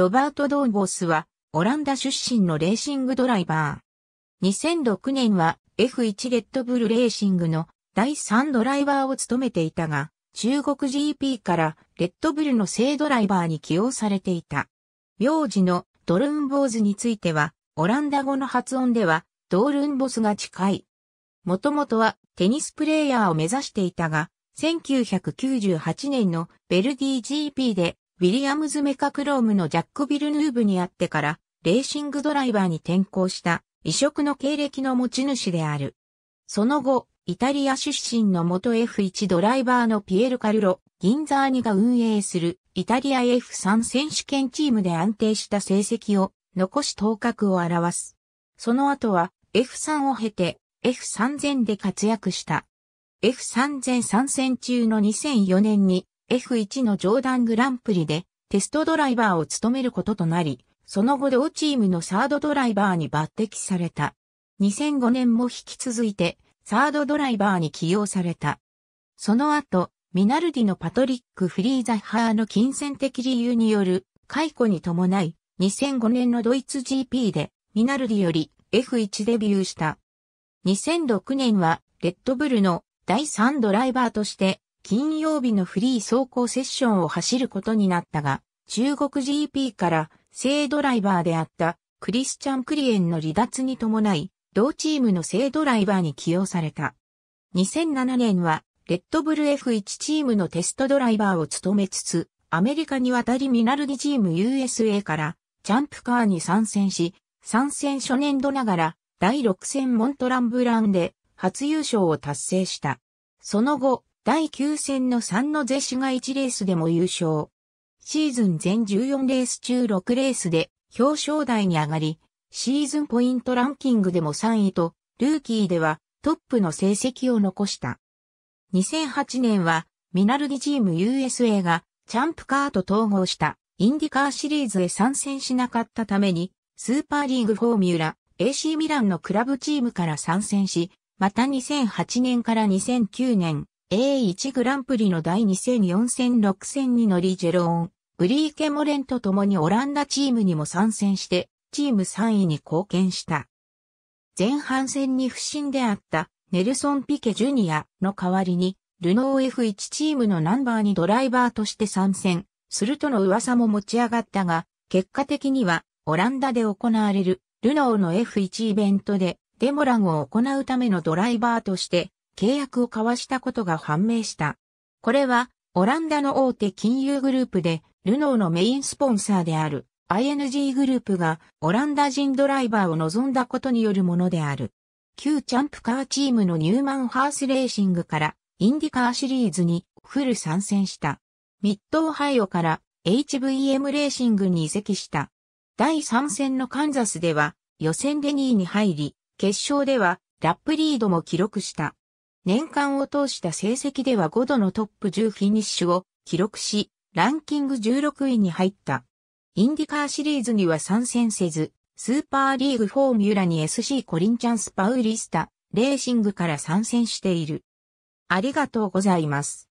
ロバート・ドーボスは、オランダ出身のレーシングドライバー。2006年は F1 レッドブルレーシングの第3ドライバーを務めていたが、中国 GP からレッドブルの正ドライバーに起用されていた。名字のドルンボーズについては、オランダ語の発音ではドールンボスが近い。もともとはテニスプレーヤーを目指していたが、1998年のベルディ GP でウィリアムズ・メカクロームのジャック・ビルヌーブにあってから、レーシングドライバーに転向した異色の経歴の持ち主である。その後、イタリア出身の元 F1 ドライバーのピエール・カルロ、ギンザーニが運営するイタリア F3 選手権チームで安定した成績を残し頭角を表す。その後は F3 を経て F3000 で活躍した。F3000 参戦中の2004年に F1 のジョーダングランプリでテストドライバーを務めることとなり、その後同チームのサードドライバーに抜擢された。2005年も引き続いてサードドライバーに起用された。その後、ミナルディのパトリック・フリーザハーの金銭的理由による解雇に伴い、2005年のドイツ GP でミナルディより F1 デビューした。2006年はレッドブルの第3ドライバーとして金曜日のフリー走行セッションを走ることになったが、中国 GP から正ドライバーであったクリスチャン・クリエンの離脱に伴い、同チームの正ドライバーに起用された。2007年は、レッドブル F1 チームのテストドライバーを務めつつ、アメリカに渡りミナルディチーム USA からジャンプカーに参戦し、参戦初年度ながら第6戦モントランブランで初優勝を達成した。その後、第9戦の3のゼシが1レースでも優勝。シーズン全14レース中6レースで表彰台に上がり、シーズンポイントランキングでも3位と、ルーキーではトップの成績を残した。2008年は、ミナルディチーム USA がチャンプカーと統合したインディカーシリーズへ参戦しなかったために、スーパーリーグフォーミュラ AC ミランのクラブチームから参戦し、また2008年から2009年、A1 グランプリの第2戦4戦6戦に乗りジェローン、ブリーケ・モレンと共にオランダチームにも参戦して、チーム3位に貢献した。前半戦に不振であったネルソン・ピケ・ジュニアの代わりに、ルノー F1 チームのナンバーにドライバーとして参戦するとの噂も持ち上がったが、結果的にはオランダで行われるルノーの F1 イベントでデモランを行うためのドライバーとして契約を交わしたことが判明した。これは、オランダの大手金融グループで、ルノーのメインスポンサーである ING グループがオランダ人ドライバーを望んだことによるものである。旧チャンプカーチームのニューマンハースレーシングからインディカーシリーズにフル参戦した。ミッドオハイオから HVM レーシングに移籍した。第3戦のカンザスでは予選で2位に入り、決勝ではラップリードも記録した。年間を通した成績では5度のトップ10フィニッシュを記録し、ランキング16位に入った。インディカーシリーズには参戦せず、スーパーリーグフォーミュラに SC コリンチャンスパウリスタ、レーシングから参戦している。ありがとうございます。